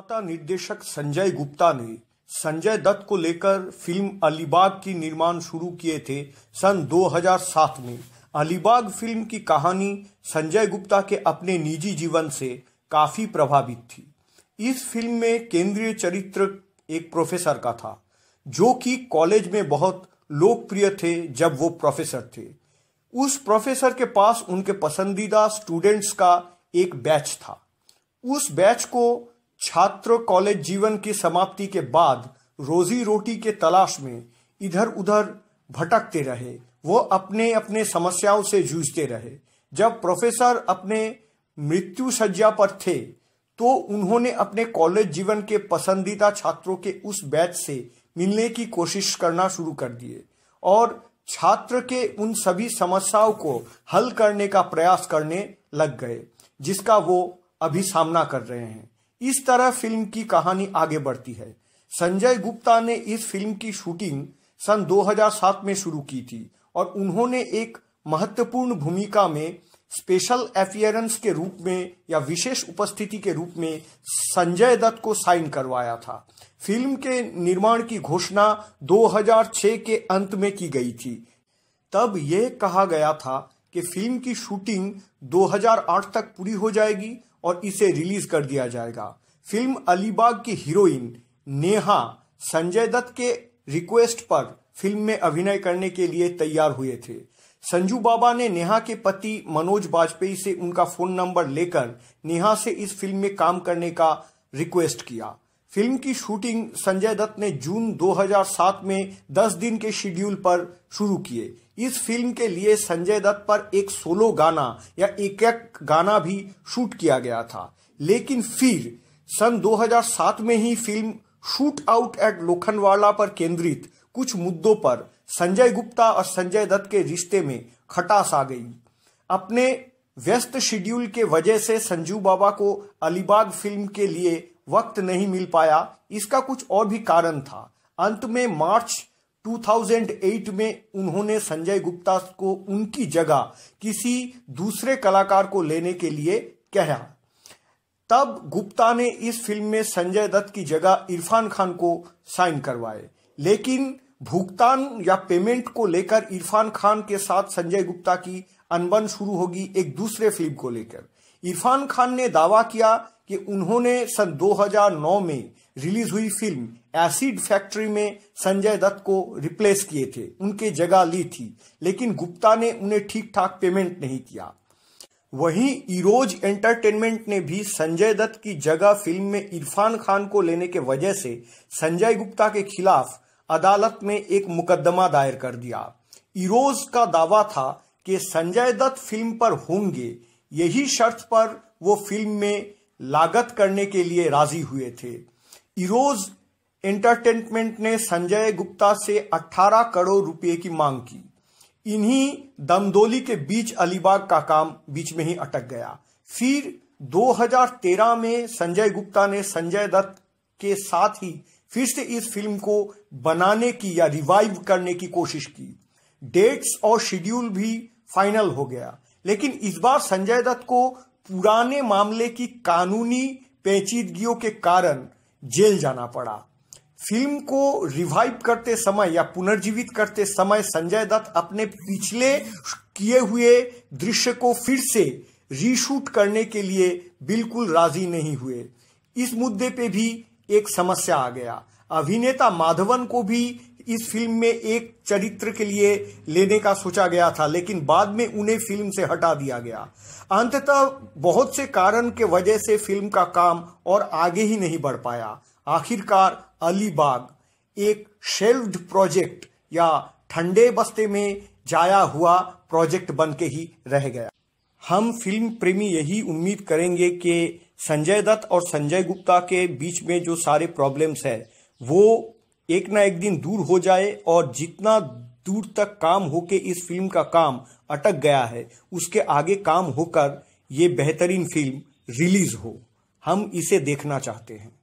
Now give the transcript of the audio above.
निर्माता निर्देशक संजय गुप्ता ने संजय दत्त को लेकर फिल्म अलीबाग की निर्माण शुरू किए थे सन 2007 में अलीबाग फिल्म की कहानी संजय गुप्ता के अपने निजी जीवन से काफी प्रभावित थी इस फिल्म में केंद्रीय चरित्र एक प्रोफेसर का था जो कि कॉलेज में बहुत लोकप्रिय थे जब वो प्रोफेसर थे उस प्रोफेसर के पास उनके पसंदीदा स्टूडेंट्स का एक बैच था उस बैच को छात्र कॉलेज जीवन की समाप्ति के बाद रोजी रोटी के तलाश में इधर उधर भटकते रहे वो अपने अपने समस्याओं से जूझते रहे जब प्रोफेसर अपने मृत्यु सज्जा पर थे तो उन्होंने अपने कॉलेज जीवन के पसंदीदा छात्रों के उस बैच से मिलने की कोशिश करना शुरू कर दिए और छात्र के उन सभी समस्याओं को हल करने का प्रयास करने लग गए जिसका वो अभी सामना कर रहे हैं इस तरह फिल्म की कहानी आगे बढ़ती है संजय गुप्ता ने इस फिल्म की शूटिंग सन 2007 में शुरू की थी और उन्होंने एक महत्वपूर्ण भूमिका में स्पेशल एफियरेंस के रूप में या विशेष उपस्थिति के रूप में संजय दत्त को साइन करवाया था फिल्म के निर्माण की घोषणा 2006 के अंत में की गई थी तब यह कहा गया था कि फिल्म की शूटिंग 2008 तक पूरी हो जाएगी और इसे रिलीज कर दिया जाएगा फिल्म अलीबाग की हीरोइन नेहा संजय दत्त के रिक्वेस्ट पर फिल्म में अभिनय करने के लिए तैयार हुए थे संजू बाबा ने नेहा के पति मनोज वाजपेयी से उनका फोन नंबर लेकर नेहा से इस फिल्म में काम करने का रिक्वेस्ट किया फिल्म की शूटिंग संजय दत्त ने जून 2007 में 10 दिन के शेड्यूल पर शुरू किए इस फिल्म के लिए संजय दत्त पर एक सोलो गाना या एक एक गाना भी शूट किया गया था लेकिन फिर सन 2007 में ही film shoot out at Lokhandwala पर केंद्रित कुछ मुद्दों पर संजय गुप्ता और संजय दत्त के रिश्ते में खटास आ गई अपने व्यस्त शेड्यूल के वजह से संजू बाबा को अलीबाग फिल्म के लिए वक्त नहीं मिल पाया इसका कुछ और भी कारण था अंत में मार्च 2008 में उन्होंने संजय गुप्ता को उनकी जगह किसी दूसरे कलाकार को लेने के लिए कहा तब गुप्ता ने इस फिल्म में संजय दत्त की जगह इरफान खान को साइन करवाए लेकिन भुगतान या पेमेंट को लेकर इरफान खान के साथ संजय गुप्ता की अनबन शुरू होगी एक दूसरे फिल्म को लेकर इरफान खान ने दावा किया कि उन्होंने सन 2009 में रिलीज हुई फिल्म एसिड फैक्ट्री में संजय दत्त को रिप्लेस किए थे उनके जगह ली थी लेकिन गुप्ता ने उन्हें ठीक ठाक पेमेंट नहीं किया वहीं इरोज एंटरटेनमेंट ने भी संजय दत्त की जगह फिल्म में इरफान खान को लेने के वजह से संजय गुप्ता के खिलाफ अदालत में एक मुकदमा दायर कर दिया इरोज का दावा था कि संजय दत्त फिल्म पर होंगे यही शर्त पर वो फिल्म में लागत करने के लिए राजी हुए थे इरोज एंटरटेनमेंट ने संजय गुप्ता से 18 करोड़ रुपए की मांग की इन्हीं दमदोली के बीच अलीबाग का काम बीच में ही अटक गया फिर 2013 में संजय गुप्ता ने संजय दत्त के साथ ही फिर से इस फिल्म को बनाने की या रिवाइव करने की कोशिश की डेट्स और शेड्यूल भी फाइनल हो गया लेकिन इस बार संजय दत्त को पुराने मामले की कानूनी पेचीदगियों के कारण जेल जाना पड़ा फिल्म को रिवाइव करते समय या पुनर्जीवित करते समय संजय दत्त अपने पिछले किए हुए दृश्य को फिर से रीशूट करने के लिए बिल्कुल राजी नहीं हुए इस मुद्दे पे भी एक समस्या आ गया अभिनेता माधवन को भी इस फिल्म में एक चरित्र के लिए लेने का सोचा गया था लेकिन बाद में उन्हें फिल्म से हटा दिया गया अंततः बहुत से कारण के वजह से फिल्म का काम और आगे ही नहीं बढ़ पाया आखिरकार अलीबाग एक शेल्ड प्रोजेक्ट या ठंडे बस्ते में जाया हुआ प्रोजेक्ट बन के ही रह गया हम फिल्म प्रेमी यही उम्मीद करेंगे कि संजय दत्त और संजय गुप्ता के बीच में जो सारे प्रॉब्लम्स है वो एक ना एक दिन दूर हो जाए और जितना दूर तक काम होके इस फिल्म का काम अटक गया है उसके आगे काम होकर ये बेहतरीन फिल्म रिलीज हो हम इसे देखना चाहते हैं